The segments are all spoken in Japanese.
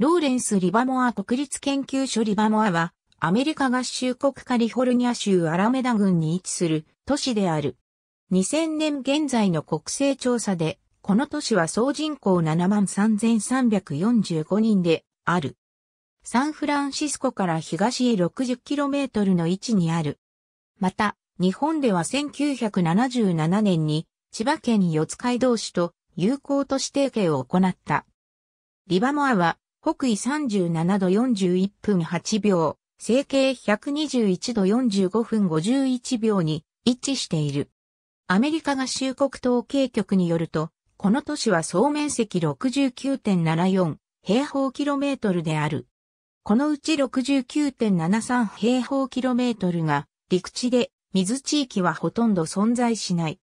ローレンス・リバモア国立研究所リバモアは、アメリカ合衆国カリフォルニア州アラメダ郡に位置する都市である。2000年現在の国勢調査で、この都市は総人口73,345人である。サンフランシスコから東へ 60km の位置にある。また、日本では1977年に千葉県四街道市と友好都市提携を行った。リバモアは北緯37度41分8秒、西経121度45分51秒に一致している。アメリカ合衆国統計局によると、この都市は総面積69.74平方キロメートルである。このうち69.73平方キロメートルが陸地で水地域はほとんど存在しない。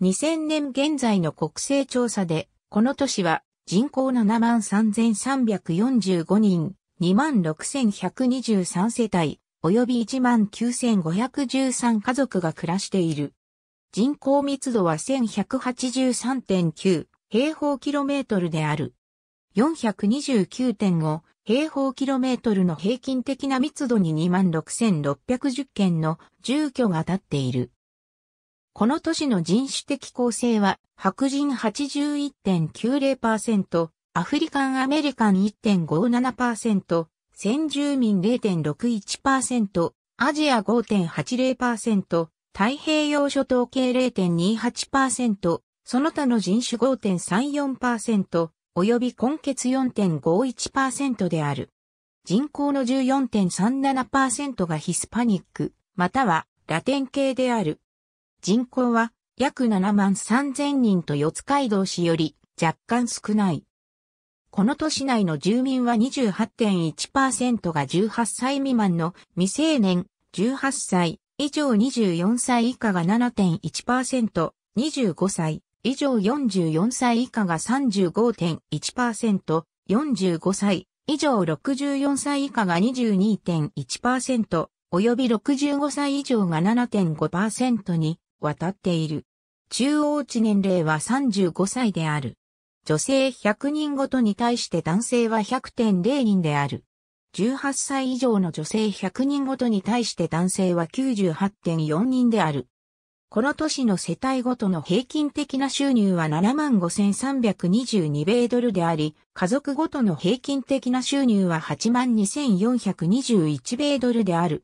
2000年現在の国勢調査で、この都市は人口73,345人、26,123世帯、及び19,513家族が暮らしている。人口密度は1183.9平方キロメートルである。429.5平方キロメートルの平均的な密度に26,610件の住居が建っている。この都市の人種的構成は白人81.90%、アフリカンアメリカン1.57%、先住民0.61%、アジア5.80%、太平洋諸島系0.28%、その他の人種5.34%、及び根血4.51%である。人口の14.37%がヒスパニック、またはラテン系である。人口は約7万3000人と四街道市より若干少ない。この都市内の住民は28.1%が18歳未満の未成年、18歳以上24歳以下が7.1%、25歳以上44歳以下が35.1%、45歳以上64歳以下が22.1%、及び65歳以上が7.5%に渡っている。中央値年齢は35歳である。女性100人ごとに対して男性は100.0人である。18歳以上の女性100人ごとに対して男性は98.4人である。この年の世帯ごとの平均的な収入は75,322米ドルであり、家族ごとの平均的な収入は82,421米ドルである。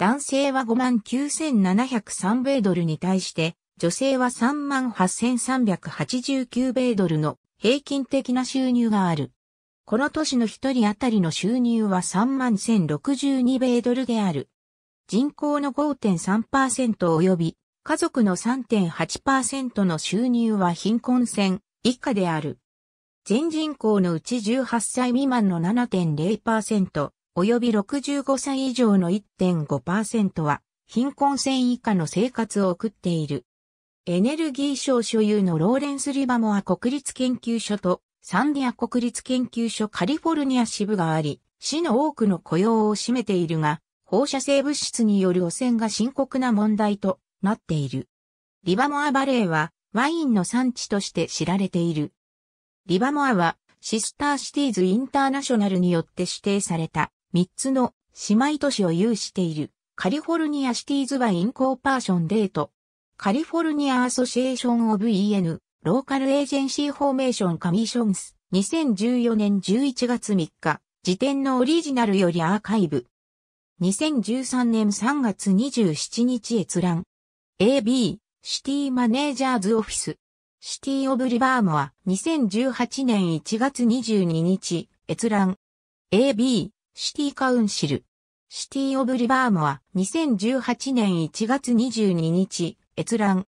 男性は59,703米ドルに対して、女性は38,389米ドルの平均的な収入がある。この年の一人当たりの収入は31,062米ドルである。人口の5.3%及び家族の3.8%の収入は貧困線以下である。全人口のうち18歳未満の7.0%、及び65歳以上の1.5%は、貧困線以下の生活を送っている。エネルギー省所有のローレンス・リバモア国立研究所とサンディア国立研究所カリフォルニア支部があり、市の多くの雇用を占めているが、放射性物質による汚染が深刻な問題となっている。リバモアバレーはワインの産地として知られている。リバモアはシスターシティーズインターナショナルによって指定された3つの姉妹都市を有しているカリフォルニアシティーズバインコーパーションデートカリフォルニアアソシエーションオブ EN ローカルエージェンシーフォーメーションカミッションス2014年11月3日時点のオリジナルよりアーカイブ2013年3月27日閲覧 AB シティマネージャーズオフィスシティオブリバーモは2018年1月22日閲覧 AB シティカウンシル。シティ・オブ・リバームは2018年1月22日、閲覧。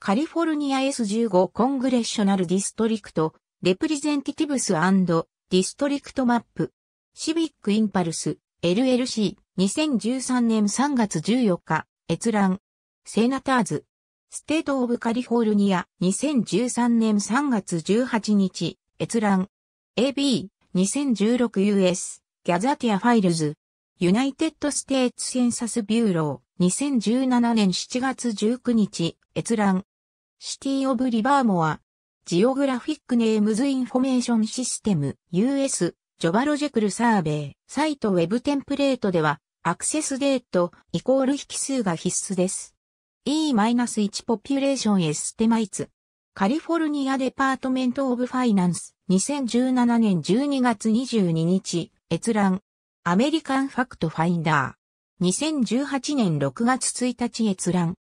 カリフォルニア S15 コングレッショナルディストリクト、レプリゼンティティブスディストリクトマップ。シビック・インパルス、LLC、2013年3月14日、閲覧。セナターズ。ステート・オブ・カリフォルニア、2013年3月18日、閲覧。AB、2016US。ギャザティアファイルズ、ユナイテッド・ステーツ・センサス・ビューロー、2017年7月19日、閲覧。シティ・オブ・リバーモア、ジオグラフィック・ネームズ・インフォメーション・システム、US、ジョバロジェクル・サーベイ、サイト・ウェブ・テンプレートでは、アクセス・デート、イコール引数が必須です。E-1 ポピュレーション・エステマイツ。カリフォルニア・デパートメント・オブ・ファイナンス、2017年12月22日。閲覧。アメリカンファクトファインダー。2018年6月1日閲覧。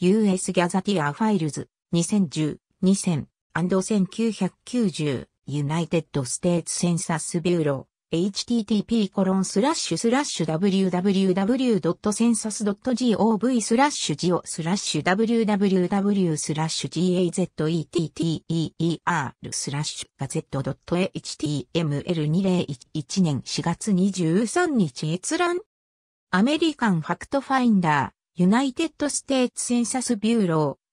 US ギャザティアファイルズ。2010、2000、1990、United States Census Bureau。http コロンスラッシュスラッシュ www.census.gov スラッシュジオスラッシュ www スラッシュ gazetteer スラッシュガゼット .html2011 年4月23日閲覧アメリカンファクトファインダーユナイテッドステーツセンサスビューロ